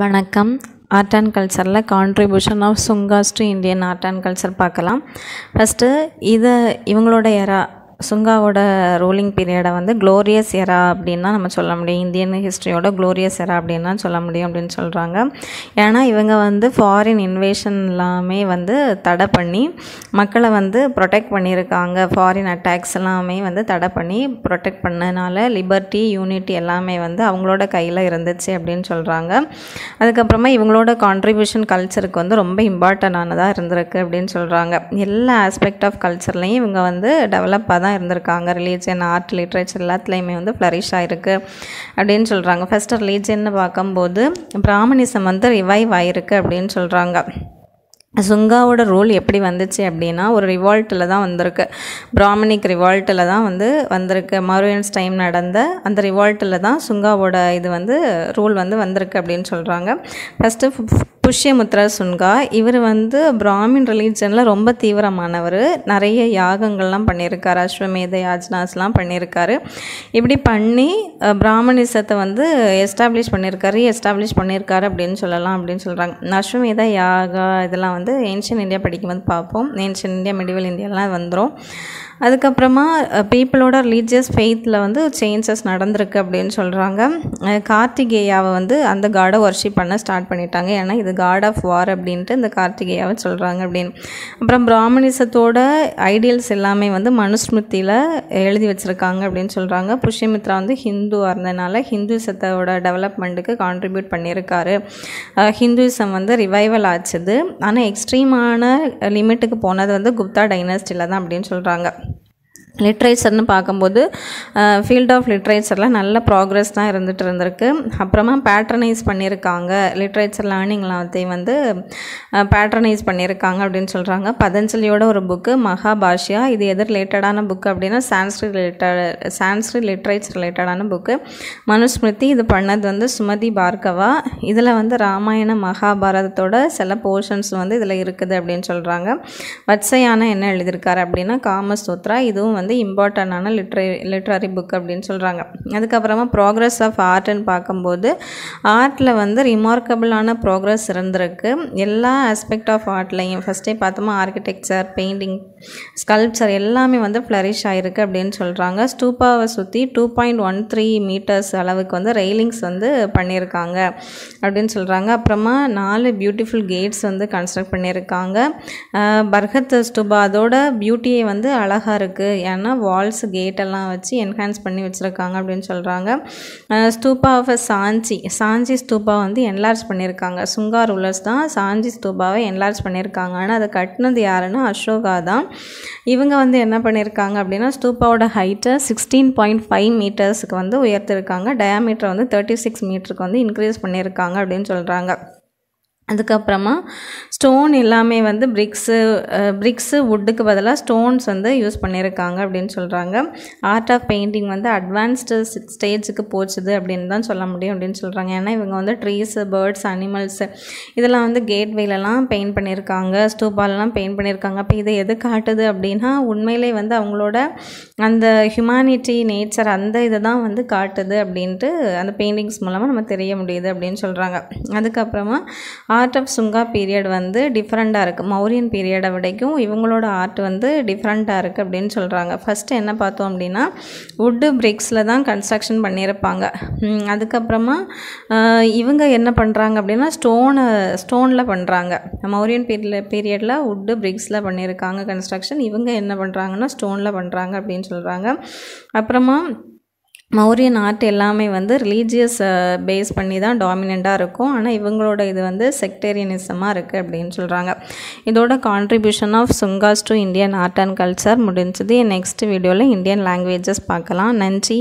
வணக்கம் art and கல்ச்சரில் contribution of Sungas to Indian art and culture பார்க்கலாம் ஃபஸ்ட்டு இதை இவங்களோட யாரா சுங்காவோட ரூலிங் பீரியடை வந்து குளோரியஸ் எரா அப்படின்னா நம்ம சொல்ல முடியும் இந்தியன் ஹிஸ்ட்ரியோட க்ளோரியஸ் எரா அப்படின்னா சொல்ல முடியும் அப்படின்னு சொல்கிறாங்க ஏன்னா இவங்க வந்து ஃபாரின் இன்வேஷன் எல்லாமே வந்து தடை பண்ணி மக்களை வந்து ப்ரொடெக்ட் பண்ணியிருக்காங்க ஃபாரின் அட்டாக்ஸ் எல்லாமே வந்து தடை பண்ணி ப்ரொடெக்ட் பண்ணனால லிபர்ட்டி யூனிட்டி எல்லாமே வந்து அவங்களோட கையில் இருந்துச்சு அப்படின்னு சொல்கிறாங்க அதுக்கப்புறமா இவங்களோட கான்ட்ரிபியூஷன் கல்ச்சருக்கு வந்து ரொம்ப ஆனதாக இருந்திருக்கு அப்படின்னு சொல்கிறாங்க எல்லா ஆஸ்பெக்ட் ஆஃப் கல்ச்சர்லையும் இவங்க வந்து டெவலப் ஆக தான் இருந்திருக்காங்க ரிலீஜியன் ஆர்ட் லிட்ரேச்சர் எல்லாத்துலேயுமே வந்து ஃப்ளரிஷ் ஆகிருக்கு அப்படின்னு சொல்கிறாங்க ஃபஸ்ட்டு ரிலீஜியன்னு பார்க்கும்போது பிராமணிசம் வந்து ரிவைவ் ஆகிருக்கு அப்படின்னு சொல்கிறாங்க சுங்காவோட ரோல் எப்படி வந்துச்சு அப்படின்னா ஒரு ரிவால்ட்டில் தான் வந்திருக்கு பிராமணிக் ரிவால்ட்டில் தான் வந்து வந்திருக்கு மருவியன்ஸ் டைம் நடந்த அந்த ரிவால்ட்டில் தான் சுங்காவோட இது வந்து ரூல் வந்து வந்திருக்கு அப்படின்னு சொல்கிறாங்க ஃபஸ்ட்டு புஷ்யமுத்ரா சுன்கா இவர் வந்து பிராமின் ரிலீஜனில் ரொம்ப தீவிரமானவர் நிறைய யாகங்கள்லாம் பண்ணியிருக்காரு அஸ்வமேத யாஜ்னாஸ்லாம் பண்ணியிருக்காரு இப்படி பண்ணி பிராமணிசத்தை வந்து எஸ்டாப்ளிஷ் பண்ணியிருக்காரு எஸ்டாப்ளிஷ் பண்ணியிருக்காரு அப்படின்னு சொல்லலாம் அப்படின்னு சொல்கிறாங்க அஸ்வமேத யாகா இதெல்லாம் வந்து ஏன்ஷியன் இந்தியா படிக்கும்போது பார்ப்போம் ஏன்ஷியன் இந்தியா மெடிவல் இந்தியாலாம் வந்துடும் அதுக்கப்புறமா பீப்புளோட ரிலீஜியஸ் ஃபெய்த்தில் வந்து சேஞ்சஸ் நடந்திருக்கு அப்படின்னு சொல்கிறாங்க கார்த்திகேயாவை வந்து அந்த காடை ஒர்ஷிப் பண்ண ஸ்டார்ட் பண்ணிட்டாங்க ஏன்னா இது காட் ஆஃப் வார் அப்படின்ட்டு இந்த கார்த்திகேயாவை சொல்கிறாங்க அப்படின்னு அப்புறம் பிராமணிசத்தோட ஐடியல்ஸ் எல்லாமே வந்து மனுஸ்மிருத்தியில் எழுதி வச்சுருக்காங்க அப்படின்னு சொல்கிறாங்க புஷ்யமித்ரா வந்து ஹிந்துவாக இருந்ததுனால ஹிந்துசத்தோட டெவலப்மெண்ட்டுக்கு கான்ட்ரிபியூட் பண்ணியிருக்காரு ஹிந்துவிசம் வந்து ரிவைவல் ஆச்சுது ஆனால் எக்ஸ்ட்ரீமான லிமிட்டுக்கு போனது வந்து குப்தா டைனஸ்டியில் தான் அப்படின்னு சொல்கிறாங்க லிட்ரேச்சர்னு பார்க்கும்போது ஃபீல்ட் ஆஃப் லிட்ரேச்சரில் நல்ல ப்ராக்ரெஸ் தான் இருந்துகிட்டு இருந்திருக்கு அப்புறமா பேட்டர்னைஸ் பண்ணியிருக்காங்க லிட்ரேச்சர் லேர்னிங் எல்லாத்தையும் வந்து பேட்டர்னைஸ் பண்ணியிருக்காங்க அப்படின்னு சொல்கிறாங்க பதஞ்சலியோட ஒரு புக்கு மகாபாஷியா இது எது ரிலேட்டடான புக்கு அப்படின்னா சான்ஸ்கிரிட் ரிலேட்டட் சான்ஸ்கிரி லிட்ரேச்சர் ரிலேட்டடான புக்கு மனுஸ்மிருதி இது பண்ணது வந்து சுமதி பார்கவா இதில் வந்து ராமாயண மகாபாரதத்தோட சில போர்ஷன்ஸ் வந்து இதில் இருக்குது அப்படின்னு சொல்கிறாங்க வத்சையான என்ன எழுதியிருக்காரு அப்படின்னா காமசூத்ரா இதுவும் வந்து வந்து இம்பார்ட்டண்டான லிட்ரே லிட்ரரி புக் அப்படின்னு சொல்கிறாங்க அதுக்கப்புறமா ப்ராக்ரஸ் ஆஃப் ஆர்ட்னு பார்க்கும்போது ஆர்ட்டில் வந்து ரிமார்க்கபிளான ப்ராக்ரஸ் இருந்திருக்கு எல்லா ஆஸ்பெக்ட் ஆஃப் ஆர்ட்லையும் ஃபஸ்ட்டே பார்த்தோமா ஆர்கிடெக்சர் பெயிண்டிங் ஸ்கல்ப்சர் எல்லாமே வந்து ஃப்ளரிஷ் ஆகிருக்கு அப்படின்னு சொல்கிறாங்க ஸ்டூப்பாவை சுற்றி two point one three metres அளவுக்கு வந்து ரெயிலிங்ஸ் வந்து பண்ணியிருக்காங்க அப்படின்னு சொல்கிறாங்க அப்புறமா நாலு பியூட்டிஃபுல் கேட்ஸ் வந்து கன்ஸ்ட்ரக்ட் பண்ணியிருக்காங்க பர்கத் ஸ்டூபா அதோட பியூட்டியை வந்து அழகாக இருக்குது என்னென்னா வால்ஸ் கேட்டெல்லாம் வச்சு என்ஹான்ஸ் பண்ணி வச்சுருக்காங்க அப்படின்னு சொல்கிறாங்க ஸ்தூபா ஆஃப் சாஞ்சி சாஞ்சி ஸ்தூபா வந்து என்லார்ஜ் பண்ணியிருக்காங்க சுங்கா ரூலர்ஸ் தான் சாஞ்சி ஸ்தூபாவை என்லார்ஜ் பண்ணியிருக்காங்க ஆனால் அதை கட்டினது யாருன்னா அசோகா தான் இவங்க வந்து என்ன பண்ணியிருக்காங்க அப்படின்னா ஸ்தூப்பாவோட ஹைட்டை சிக்ஸ்டீன் பாயிண்ட் ஃபைவ் மீட்டர்ஸுக்கு வந்து உயர்த்திருக்காங்க டயாமீட்டர் வந்து தேர்ட்டி சிக்ஸ் மீட்டருக்கு வந்து இன்க்ரீஸ் பண்ணியிருக்காங்க அப்படின்னு சொல்கிறாங்க அதுக்கப்புறமா ஸ்டோன் எல்லாமே வந்து பிரிக்ஸு பிரிக்ஸு வுட்டுக்கு பதிலாக ஸ்டோன்ஸ் வந்து யூஸ் பண்ணியிருக்காங்க அப்படின்னு சொல்கிறாங்க ஆர்ட் ஆஃப் பெயிண்டிங் வந்து அட்வான்ஸ்டு ஸ்டேஜுக்கு போச்சுது அப்படின்னு தான் சொல்ல முடியும் அப்படின்னு சொல்கிறாங்க ஏன்னா இவங்க வந்து ட்ரீஸு பேர்ட்ஸ் அனிமல்ஸு இதெல்லாம் வந்து கேட்வேலலாம் பெயிண்ட் பண்ணியிருக்காங்க ஸ்டூபாலெலாம் பெயிண்ட் பண்ணியிருக்காங்க அப்போ இதை எது காட்டுது அப்படின்னா உண்மையிலே வந்து அவங்களோட அந்த ஹியூமானிட்டி நேச்சர் அந்த இதை தான் வந்து காட்டுது அப்படின்ட்டு அந்த பெயிண்டிங்ஸ் மூலமாக நம்ம தெரிய முடியுது அப்படின்னு சொல்கிறாங்க அதுக்கப்புறமா ஆர்ட் ஆஃப் சுங்கா பீரியட் வந்து டிஃப்ரெண்ட்டாக இருக்குது மௌரியன் பீரியடை விடைக்கும் இவங்களோட ஆர்ட் வந்து டிஃப்ரெண்ட்டாக இருக்குது அப்படின்னு சொல்கிறாங்க ஃபஸ்ட்டு என்ன பார்த்தோம் அப்படின்னா வுட்டு பிரிக்ஸில் தான் கன்ஸ்ட்ரக்ஷன் பண்ணியிருப்பாங்க அதுக்கப்புறமா இவங்க என்ன பண்ணுறாங்க அப்படின்னா ஸ்டோனை ஸ்டோனில் பண்ணுறாங்க மௌரியன் பீரியட் பீரியடில் வுட்டு பிரிக்ஸில் பண்ணியிருக்காங்க கன்ஸ்ட்ரக்ஷன் இவங்க என்ன பண்ணுறாங்கன்னா ஸ்டோனில் பண்ணுறாங்க அப்படின்னு சொல்கிறாங்க அப்புறமா மௌரியன் ஆர்ட் எல்லாமே வந்து ரிலீஜியஸ் பேஸ் பண்ணி தான் டாமினண்ட்டாக இருக்கும் ஆனால் இவங்களோட இது வந்து செக்டேரியனிசமாக இருக்குது அப்படின்னு சொல்கிறாங்க இதோட contribution of Sungas to Indian art and culture முடிஞ்சது நெக்ஸ்ட் வீடியோவில் இந்தியன் லாங்குவேஜஸ் பார்க்கலாம் நன்றி